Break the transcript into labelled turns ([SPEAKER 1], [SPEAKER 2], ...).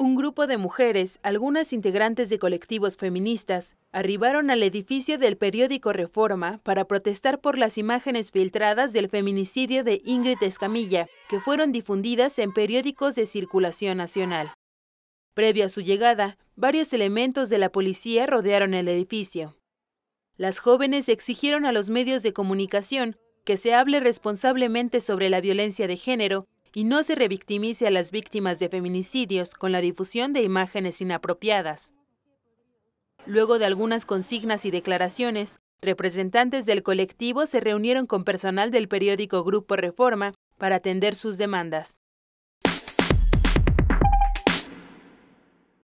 [SPEAKER 1] un grupo de mujeres, algunas integrantes de colectivos feministas, arribaron al edificio del periódico Reforma para protestar por las imágenes filtradas del feminicidio de Ingrid Escamilla, que fueron difundidas en periódicos de circulación nacional. Previo a su llegada, varios elementos de la policía rodearon el edificio. Las jóvenes exigieron a los medios de comunicación que se hable responsablemente sobre la violencia de género y no se revictimice a las víctimas de feminicidios con la difusión de imágenes inapropiadas. Luego de algunas consignas y declaraciones, representantes del colectivo se reunieron con personal del periódico Grupo Reforma para atender sus demandas.